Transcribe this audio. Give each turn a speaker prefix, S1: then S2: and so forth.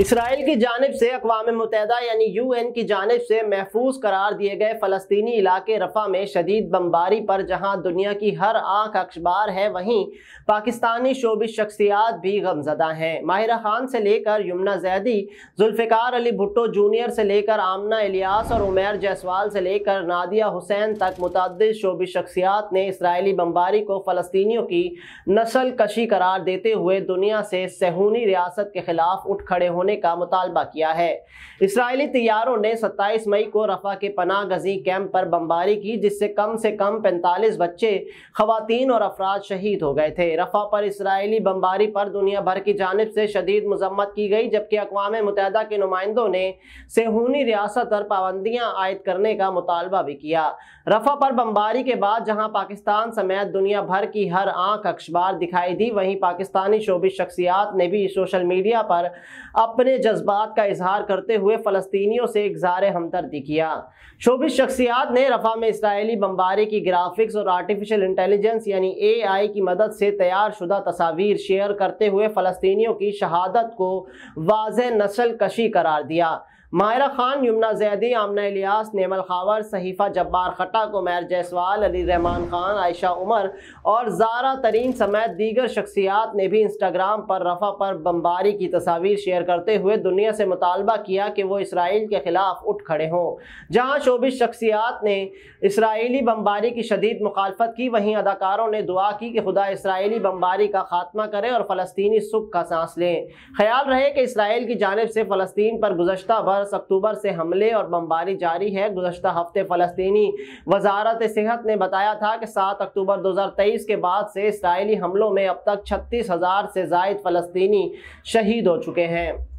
S1: Israel की जानब से अकवाम मुतहदा यानी यू एन की जानब से महफूज करार दिए गए फ़लस्तनी इलाके रफ़ा में शदीद बम्बारी पर जहाँ दुनिया की हर आँख अक्षबार है वहीं पाकिस्तानी शोबी शख्सियात भी गमजदा हैं माहिरा खान से लेकर यमुना जैदी जुल्फ़िकार अली भुट्टो जूनियर से लेकर आमना इलियास और उमेर जयसवाल से लेकर नादिया हुसैन तक मुतद शोबी शख्सियात ने इसराइली बम्बारी को फ़लस्तियों की नस्ल कशी करार देते हुए दुनिया से सहूनी रियासत के ख़िलाफ़ उठ खड़े हुए होने का मुतालबा किया है इसराइली तैयारों ने 27 मई को रफा के पनाह गजी कैंप पर बमबारी की जिससे कम से कम 45 बच्चे खुतिन और अफराज शहीद हो गए थे रफा पर इसराइली बमबारी पर दुनिया भर की जानब से शदीद मजम्मत की गई जबकि अकवा मुतहद के नुमाइंदों ने सेहूनी रियासत पर पाबंदियाँ आयद करने का मुतालबा भी किया रफा पर बमबारी के बाद जहाँ पाकिस्तान समेत दुनिया भर की हर आंख अखबार दिखाई दी वहीं पाकिस्तानी शोबी शख्सियात ने भी सोशल मीडिया पर अपने जज्बात का इजहार करते हुए फ़लस्तियों से इजहार हमदर्दी किया शोबिश शख्सियात ने रफ़ा में इसराइली बम्बारी की ग्राफिक्स और आर्टिफिशियल इंटेलिजेंस यानी ए आई की मदद से तैयार शुदा तस्वीर शेयर करते हुए फलस्तियों की शहादत को वाज नस्ल कशी करार दिया माहिरा खान यमुना जैदी आमना इलियास नेमल खावर सहीफ़ा जब्बार खट्टा कुमैर जायसवाल अली रहमान खान आयशा उमर और जारा तरीन समेत दीगर शख्सियात ने भी इंस्टाग्राम पर रफा पर बम्बारी की तस्वीर शेयर करते हुए दुनिया से मुतालबा किया कि वो इसराइल के ख़िलाफ़ उठ खड़े हों जहाँ शोबिश शख्सियात ने इसराइली बम्बारी की शदीद मुखालफत की वहीं अदाकारों ने दुआ की कि खुदा इसराइली बम्बारी का खात्मा करे और फ़लस्तनी सुख का सांस लें ख्याल रहे कि इसराइल की जानब से फ़लस्तीन पर गुजशत भर दस अक्टूबर से हमले और बमबारी जारी है गुजशत हफ्ते फलस्तीनी वजारत सेहत ने बताया था कि सात अक्टूबर दो हजार तेईस के बाद से इसराइली हमलों में अब तक छत्तीस हज़ार से जायद फलस्तीनी शहीद हो चुके हैं